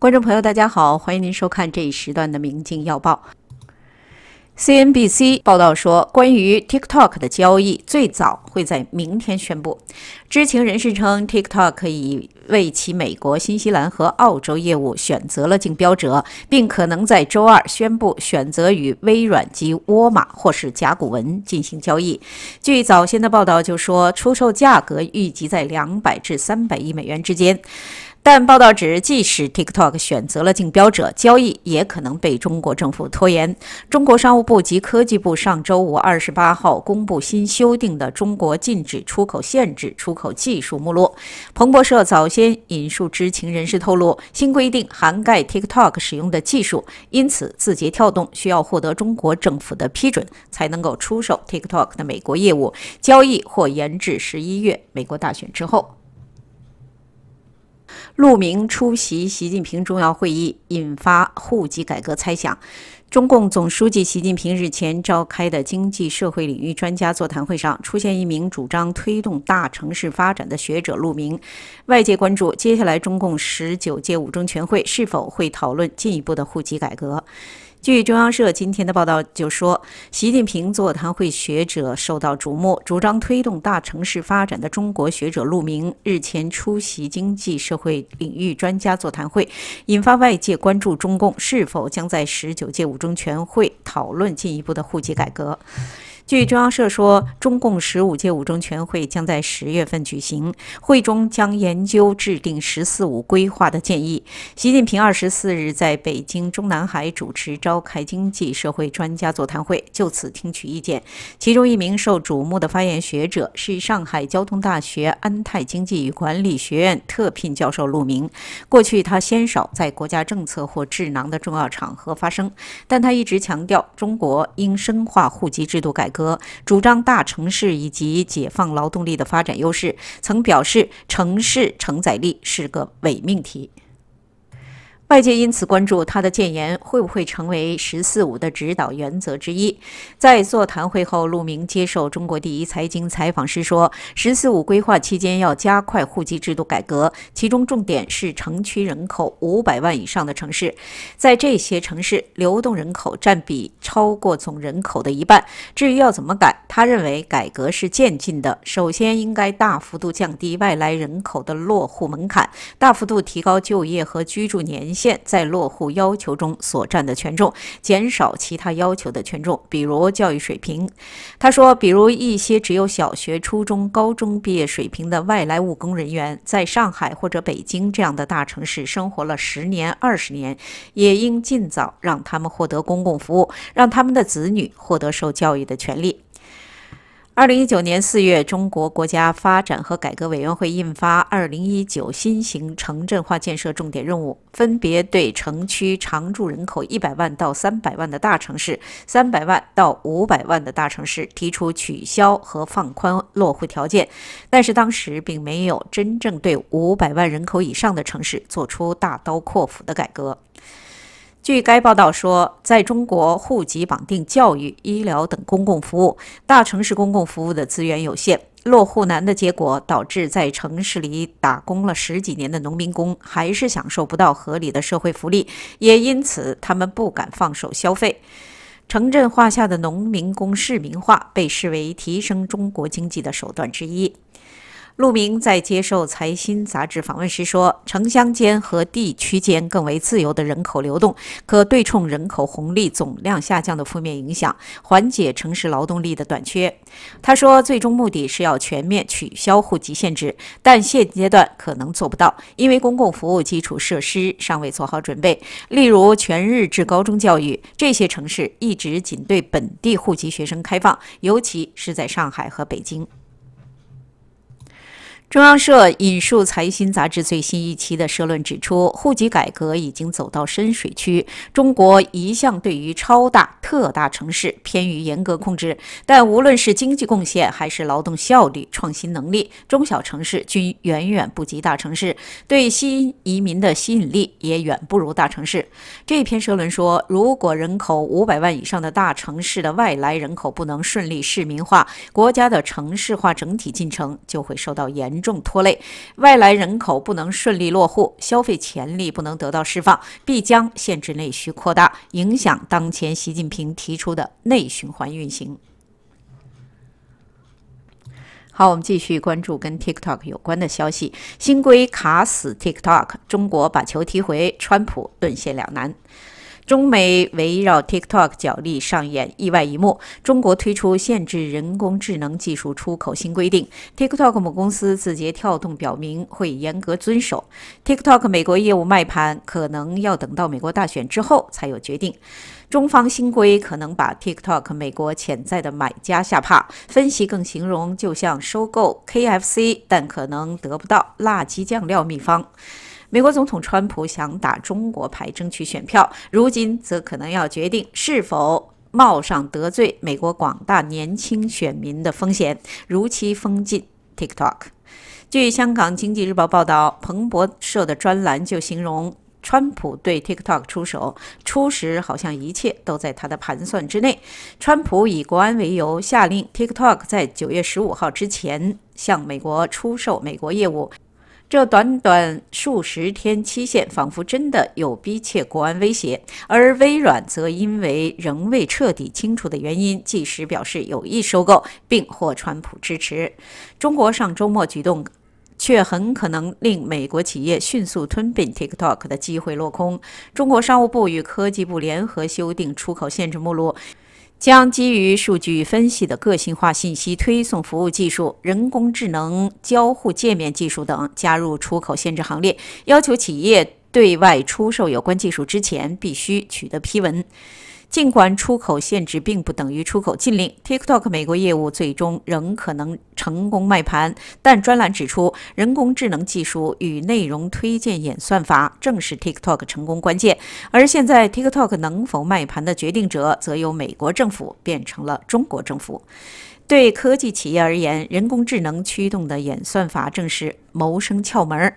观众朋友，大家好，欢迎您收看这一时段的《明镜要报》。CNBC 报道说，关于 TikTok 的交易最早会在明天宣布。知情人士称，TikTok 已为其美国、新西兰和澳洲业务选择了竞标者，并可能在周二宣布选择与微软及沃尔玛或是甲骨文进行交易。据早先的报道，就说出售价格预计在两百至三百亿美元之间。但报道指，即使 TikTok 选择了竞标者，交易也可能被中国政府拖延。中国商务部及科技部上周五二十八号公布新修订的中国禁止出口、限制出口技术目录。彭博社早先引述知情人士透露，新规定涵盖 TikTok 使用的技术，因此字节跳动需要获得中国政府的批准，才能够出售 TikTok 的美国业务交易或延至十一月美国大选之后。陆明出席习近平重要会议，引发户籍改革猜想。中共总书记习近平日前召开的经济社会领域专家座谈会上，出现一名主张推动大城市发展的学者陆明。外界关注，接下来中共十九届五中全会是否会讨论进一步的户籍改革。据中央社今天的报道就说，习近平座谈会学者受到瞩目，主张推动大城市发展的中国学者陆明日前出席经济社会领域专家座谈会，引发外界关注中共是否将在十九届五中全会讨论进一步的户籍改革。据中央社说，中共十五届五中全会将在十月份举行，会中将研究制定“十四五”规划的建议。习近平二十四日在北京中南海主持召开经济社会专家座谈会，就此听取意见。其中一名受瞩目的发言学者是上海交通大学安泰经济与管理学院特聘教授陆明。过去他鲜少在国家政策或智囊的重要场合发声，但他一直强调，中国应深化户籍制度改革。和主张大城市以及解放劳动力的发展优势，曾表示城市承载力是个伪命题。外界因此关注他的建言会不会成为“十四五”的指导原则之一。在座谈会后，陆明接受《中国第一财经》采访时说：“十四五”规划期间要加快户籍制度改革，其中重点是城区人口五百万以上的城市，在这些城市，流动人口占比超过总人口的一半。至于要怎么改，他认为改革是渐进的，首先应该大幅度降低外来人口的落户门槛，大幅度提高就业和居住年。现在落户要求中所占的权重，减少其他要求的权重，比如教育水平。他说，比如一些只有小学、初中、高中毕业水平的外来务工人员，在上海或者北京这样的大城市生活了十年、二十年，也应尽早让他们获得公共服务，让他们的子女获得受教育的权利。二零一九年四月，中国国家发展和改革委员会印发《二零一九新型城镇化建设重点任务》，分别对城区常住人口一百万到三百万的大城市、三百万到五百万的大城市提出取消和放宽落户条件，但是当时并没有真正对五百万人口以上的城市做出大刀阔斧的改革。据该报道说，在中国，户籍绑定教育、医疗等公共服务，大城市公共服务的资源有限，落户难的结果导致在城市里打工了十几年的农民工还是享受不到合理的社会福利，也因此他们不敢放手消费。城镇化下的农民工市民化被视为提升中国经济的手段之一。陆明在接受财新杂志访问时说：“城乡间和地区间更为自由的人口流动，可对冲人口红利总量下降的负面影响，缓解城市劳动力的短缺。”他说：“最终目的是要全面取消户籍限制，但现阶段可能做不到，因为公共服务基础设施尚未做好准备。例如，全日制高中教育，这些城市一直仅对本地户籍学生开放，尤其是在上海和北京。”中央社引述《财新》杂志最新一期的社论指出，户籍改革已经走到深水区。中国一向对于超大、特大城市偏于严格控制，但无论是经济贡献、还是劳动效率、创新能力，中小城市均远远不及大城市，对新移民的吸引力也远不如大城市。这篇社论说，如果人口五百万以上的大城市的外来人口不能顺利市民化，国家的城市化整体进程就会受到严。重拖累，外来人口不能顺利落户，消费潜力不能得到释放，必将限制内需扩大，影响当前习近平提出的内循环运行。好，我们继续关注跟 TikTok 有关的消息。新规卡死 TikTok，中国把球踢回川普，顿现两难。中美围绕 TikTok 角力上演意外一幕。中国推出限制人工智能技术出口新规定，TikTok 母公司字节跳动表明会严格遵守。TikTok 美国业务卖盘可能要等到美国大选之后才有决定。中方新规可能把 TikTok 美国潜在的买家吓怕。分析更形容就像收购 KFC，但可能得不到辣鸡酱料秘方。美国总统川普想打中国牌争取选票，如今则可能要决定是否冒上得罪美国广大年轻选民的风险，如期封禁 TikTok。据《香港经济日报》报道，彭博社的专栏就形容川普对 TikTok 出手，初时好像一切都在他的盘算之内。川普以国安为由，下令 TikTok 在九月十五号之前向美国出售美国业务。这短短数十天期限，仿佛真的有逼切国安威胁，而微软则因为仍未彻底清楚的原因，即时表示有意收购，并获川普支持。中国上周末举动，却很可能令美国企业迅速吞并 TikTok 的机会落空。中国商务部与科技部联合修订出口限制目录。将基于数据分析的个性化信息推送服务技术、人工智能交互界面技术等加入出口限制行列，要求企业对外出售有关技术之前必须取得批文。尽管出口限制并不等于出口禁令，TikTok 美国业务最终仍可能成功卖盘，但专栏指出，人工智能技术与内容推荐演算法正是 TikTok 成功关键。而现在，TikTok 能否卖盘的决定者，则由美国政府变成了中国政府。对科技企业而言，人工智能驱动的演算法正是谋生窍门。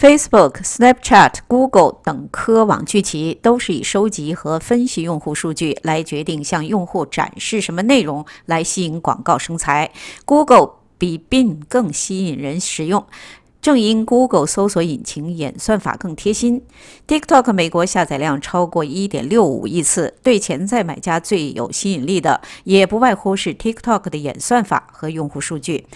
Facebook、Snapchat、Google 等科网聚集都是以收集和分析用户数据来决定向用户展示什么内容，来吸引广告生财。Google 比 Bin g 更吸引人使用，正因 Google 搜索引擎演算法更贴心。TikTok 美国下载量超过1.65亿次，对潜在买家最有吸引力的，也不外乎是 TikTok 的演算法和用户数据。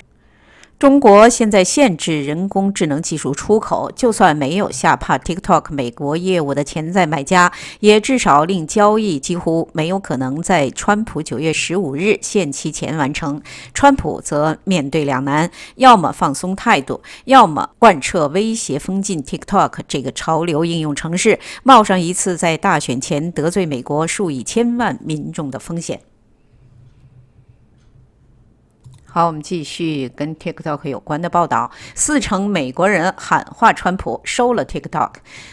中国现在限制人工智能技术出口，就算没有吓怕 TikTok 美国业务的潜在买家，也至少令交易几乎没有可能在川普九月十五日限期前完成。川普则面对两难：要么放松态度，要么贯彻威胁封禁 TikTok 这个潮流应用城市，冒上一次在大选前得罪美国数以千万民众的风险。好，我们继续跟 TikTok 有关的报道。四成美国人喊话川普收了 TikTok。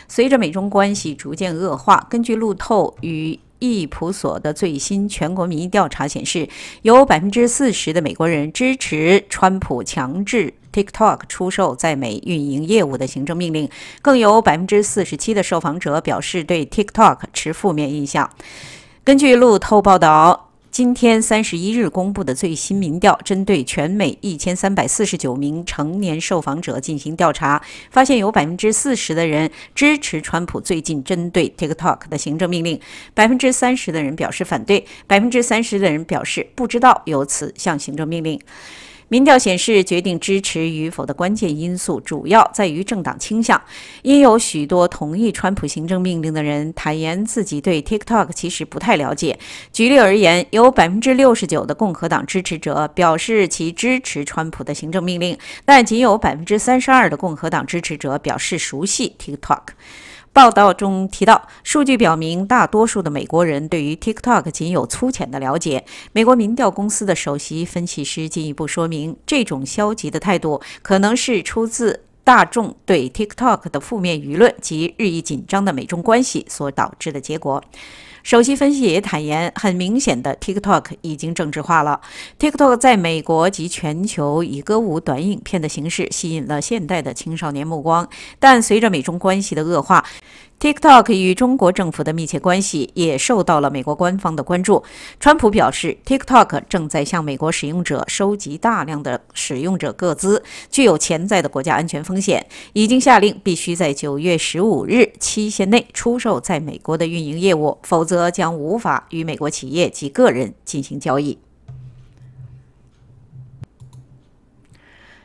随着美中关系逐渐恶化，根据路透与易普所的最新全国民意调查显示，有百分之四十的美国人支持川普强制 TikTok 出售在美运营业务的行政命令，更有百分之四十七的受访者表示对 TikTok 持负面印象。根据路透报道。今天三十一日公布的最新民调，针对全美一千三百四十九名成年受访者进行调查，发现有百分之四十的人支持川普最近针对 TikTok 的行政命令，百分之三十的人表示反对，百分之三十的人表示不知道有此项行政命令。民调显示，决定支持与否的关键因素主要在于政党倾向。因有许多同意川普行政命令的人坦言自己对 TikTok 其实不太了解。举例而言，有百分之六十九的共和党支持者表示其支持川普的行政命令，但仅有百分之三十二的共和党支持者表示熟悉 TikTok。报道中提到，数据表明，大多数的美国人对于 TikTok 仅有粗浅的了解。美国民调公司的首席分析师进一步说明，这种消极的态度可能是出自大众对 TikTok 的负面舆论及日益紧张的美中关系所导致的结果。首席分析也坦言，很明显的，TikTok 已经政治化了。TikTok 在美国及全球以歌舞短影片的形式吸引了现代的青少年目光，但随着美中关系的恶化。TikTok 与中国政府的密切关系也受到了美国官方的关注。川普表示，TikTok 正在向美国使用者收集大量的使用者个资，具有潜在的国家安全风险。已经下令必须在九月十五日期限内出售在美国的运营业务，否则将无法与美国企业及个人进行交易。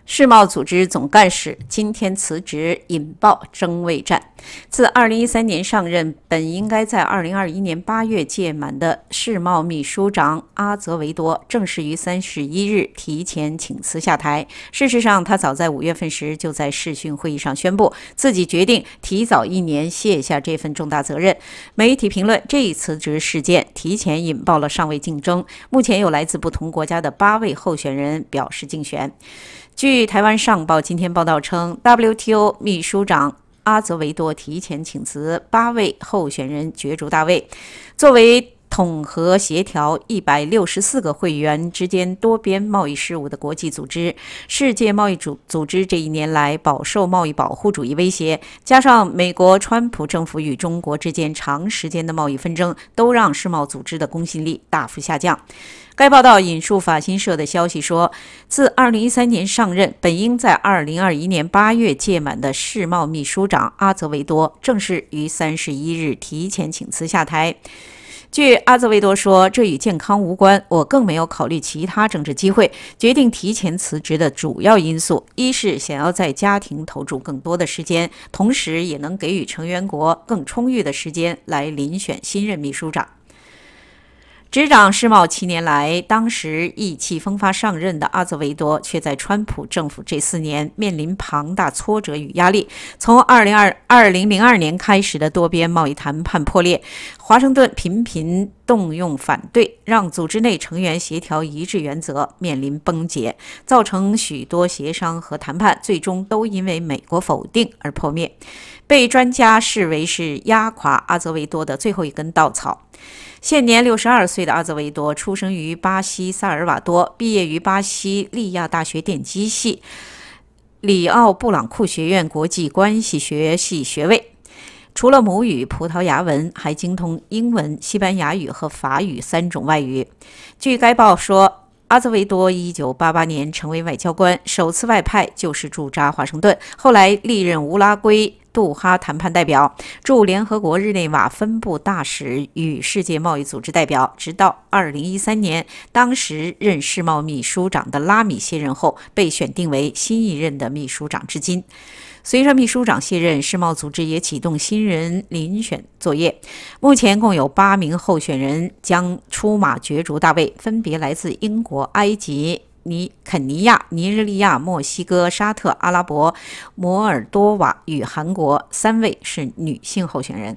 世贸组织总干事今天辞职，引爆争位战。自2013年上任，本应该在2021年8月届满的世贸秘书长阿泽维多，正式于31日提前请辞下台。事实上，他早在五月份时就在视讯会议上宣布，自己决定提早一年卸下这份重大责任。媒体评论，这一辞职事件提前引爆了上位竞争。目前有来自不同国家的八位候选人表示竞选。据台湾《上报》今天报道称，WTO 秘书长阿泽维多提前请辞，八位候选人角逐大位。作为统合协调一百六十四个会员之间多边贸易事务的国际组织——世界贸易组组织——这一年来饱受贸易保护主义威胁，加上美国川普政府与中国之间长时间的贸易纷争，都让世贸组织的公信力大幅下降。该报道引述法新社的消息说，自2013年上任，本应在2021年8月届满的世贸秘书长阿泽维多，正式于31日提前请辞下台。据阿泽维多说，这与健康无关，我更没有考虑其他政治机会，决定提前辞职的主要因素，一是想要在家庭投注更多的时间，同时也能给予成员国更充裕的时间来遴选新任秘书长。执掌世贸七年来，当时意气风发上任的阿泽维多，却在川普政府这四年面临庞大挫折与压力。从二零二二零零二年开始的多边贸易谈判破裂，华盛顿频频动用反对，让组织内成员协调一致原则面临崩解，造成许多协商和谈判最终都因为美国否定而破灭，被专家视为是压垮阿泽维多的最后一根稻草。现年六十二岁的阿泽维多出生于巴西萨尔瓦多，毕业于巴西利亚大学电机系，里奥布朗库学院国际关系学系学位。除了母语葡萄牙文，还精通英文、西班牙语和法语三种外语。据该报说，阿泽维多一九八八年成为外交官，首次外派就是驻扎华盛顿，后来历任乌拉圭。杜哈谈判代表、驻联合国日内瓦分部大使与世界贸易组织代表，直到2013年，当时任世贸秘书长的拉米卸任后，被选定为新一任的秘书长。至今，随着秘书长卸任，世贸组织也启动新人遴选作业。目前共有八名候选人将出马角逐大位，分别来自英国、埃及。尼肯尼亚、尼日利亚、墨西哥、沙特阿拉伯、摩尔多瓦与韩国，三位是女性候选人。